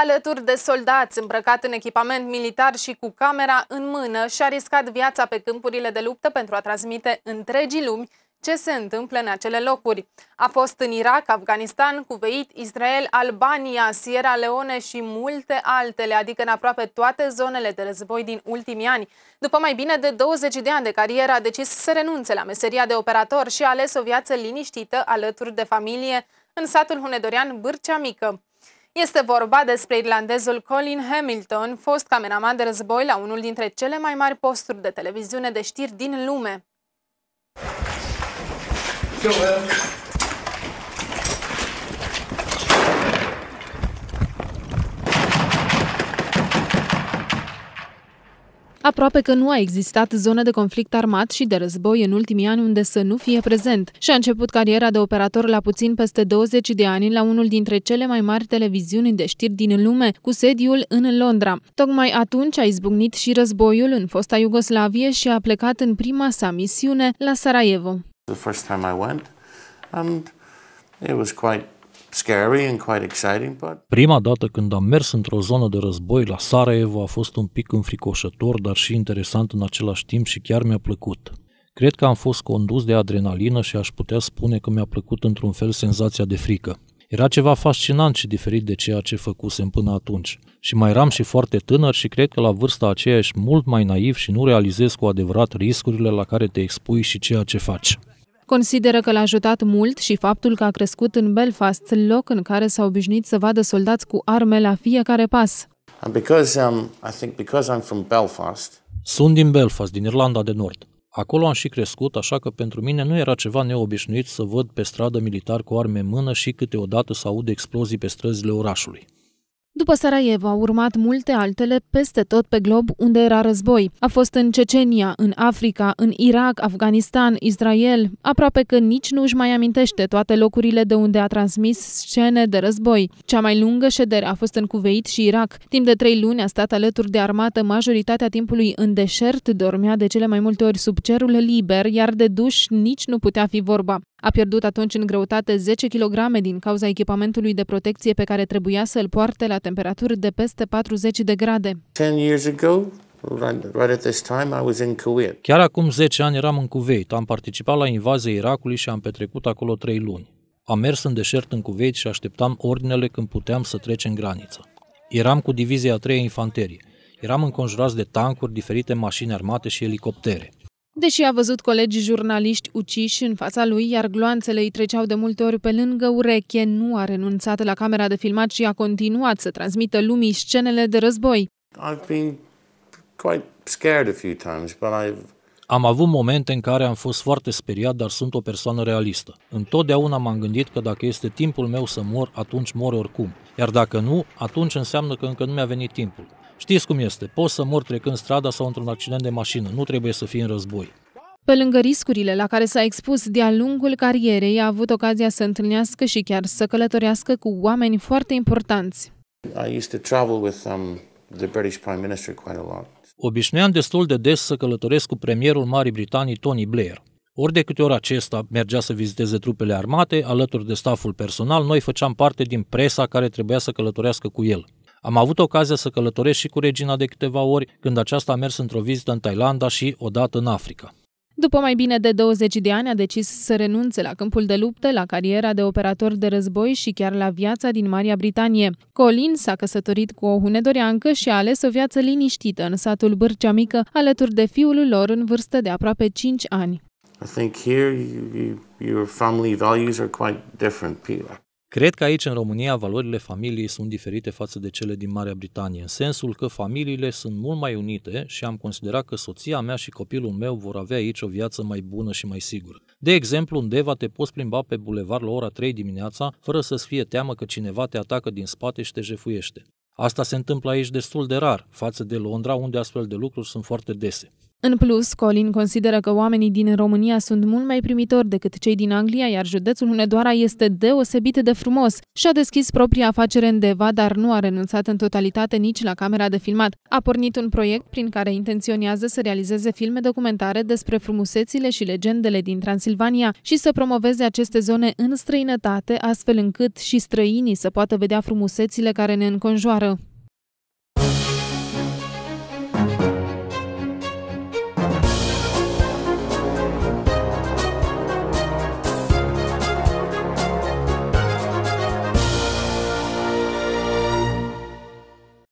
alături de soldați îmbrăcat în echipament militar și cu camera în mână și-a riscat viața pe câmpurile de luptă pentru a transmite întregii lumi ce se întâmplă în acele locuri. A fost în Irak, Afganistan, Cuveit, Israel, Albania, Sierra Leone și multe altele, adică în aproape toate zonele de război din ultimii ani. După mai bine de 20 de ani de carieră, a decis să renunțe la meseria de operator și a ales o viață liniștită alături de familie în satul hunedorian Bârcea Mică. Este vorba despre irlandezul Colin Hamilton, fost cameraman de război la unul dintre cele mai mari posturi de televiziune de știri din lume. Go, Aproape că nu a existat zonă de conflict armat și de război în ultimii ani unde să nu fie prezent și a început cariera de operator la puțin peste 20 de ani la unul dintre cele mai mari televiziuni de știri din lume, cu sediul în Londra. Tocmai atunci a izbucnit și războiul în fosta Iugoslavie și a plecat în prima sa misiune la Sarajevo. The first time I went, and it was quite scary and quite exciting, but... Prima dată când am mers într-o zonă de război la Sarajevo a fost un pic înfricoșător, dar și interesant în același timp și chiar mi-a plăcut. Cred că am fost condus de adrenalină și aș putea spune că mi-a plăcut într-un fel senzația de frică. Era ceva fascinant și diferit de ceea ce făcusem până atunci. Și mai eram și foarte tânăr și cred că la vârsta aceea ești mult mai naiv și nu realizezi cu adevărat riscurile la care te expui și ceea ce faci. Consideră că l-a ajutat mult și faptul că a crescut în Belfast, loc în care s-a obișnuit să vadă soldați cu arme la fiecare pas. Um, Sunt din Belfast, din Irlanda de Nord. Acolo am și crescut, așa că pentru mine nu era ceva neobișnuit să văd pe stradă militar cu arme în mână și câteodată să aud explozii pe străzile orașului. După Sarajevo au urmat multe altele peste tot pe glob unde era război. A fost în Cecenia, în Africa, în Irak, Afganistan, Israel. Aproape că nici nu își mai amintește toate locurile de unde a transmis scene de război. Cea mai lungă ședere a fost în Cuveit și Irak. Timp de trei luni a stat alături de armată majoritatea timpului în deșert, dormea de cele mai multe ori sub cerul liber, iar de duș nici nu putea fi vorba. A pierdut atunci în greutate 10 kg din cauza echipamentului de protecție pe care trebuia să îl poarte la temperaturi de peste 40 de grade. Chiar acum 10 ani eram în Kuwait, am participat la invazia Irakului și am petrecut acolo 3 luni. Am mers în deșert în Kuwait și așteptam ordinele când puteam să trecem granița. Eram cu divizia 3 infanterie. Eram înconjurați de tancuri, diferite mașini armate și elicoptere. Deși a văzut colegi jurnaliști uciși în fața lui, iar gloanțele îi treceau de multe ori pe lângă ureche, nu a renunțat la camera de filmat și a continuat să transmită lumii scenele de război. am avut momente în care am fost foarte speriat, dar sunt o persoană realistă. Întotdeauna m-am gândit că dacă este timpul meu să mor, atunci mor oricum. Iar dacă nu, atunci înseamnă că încă nu mi-a venit timpul. Știți cum este, poți să mor trecând strada sau într-un accident de mașină, nu trebuie să fii în război. Pe lângă riscurile la care s-a expus de-a lungul carierei, a avut ocazia să întâlnească și chiar să călătorească cu oameni foarte importanți. Um, Obișnuiam destul de des să călătoresc cu premierul Marii Britanii Tony Blair. Ori de câte ori acesta mergea să viziteze trupele armate, alături de staful personal, noi făceam parte din presa care trebuia să călătorească cu el. Am avut ocazia să călătoresc și cu regina de câteva ori, când aceasta a mers într-o vizită în Thailanda și odată în Africa. După mai bine de 20 de ani a decis să renunțe la câmpul de luptă, la cariera de operator de război și chiar la viața din Marea Britanie. Colin s-a căsătorit cu o hunedoreancă și a ales o viață liniștită în satul Bârcea Mică, alături de fiul lor în vârstă de aproape 5 ani. I think here you, you, your family values are quite different. Cred că aici, în România, valorile familiei sunt diferite față de cele din Marea Britanie, în sensul că familiile sunt mult mai unite și am considerat că soția mea și copilul meu vor avea aici o viață mai bună și mai sigură. De exemplu, în Deva te poți plimba pe bulevard la ora 3 dimineața, fără să-ți fie teamă că cineva te atacă din spate și te jefuiește. Asta se întâmplă aici destul de rar, față de Londra, unde astfel de lucruri sunt foarte dese. În plus, Colin consideră că oamenii din România sunt mult mai primitori decât cei din Anglia, iar județul Hunedoara este deosebit de frumos și-a deschis propria afacere în Deva, dar nu a renunțat în totalitate nici la camera de filmat. A pornit un proiect prin care intenționează să realizeze filme documentare despre frumusețile și legendele din Transilvania și să promoveze aceste zone în străinătate, astfel încât și străinii să poată vedea frumusețile care ne înconjoară.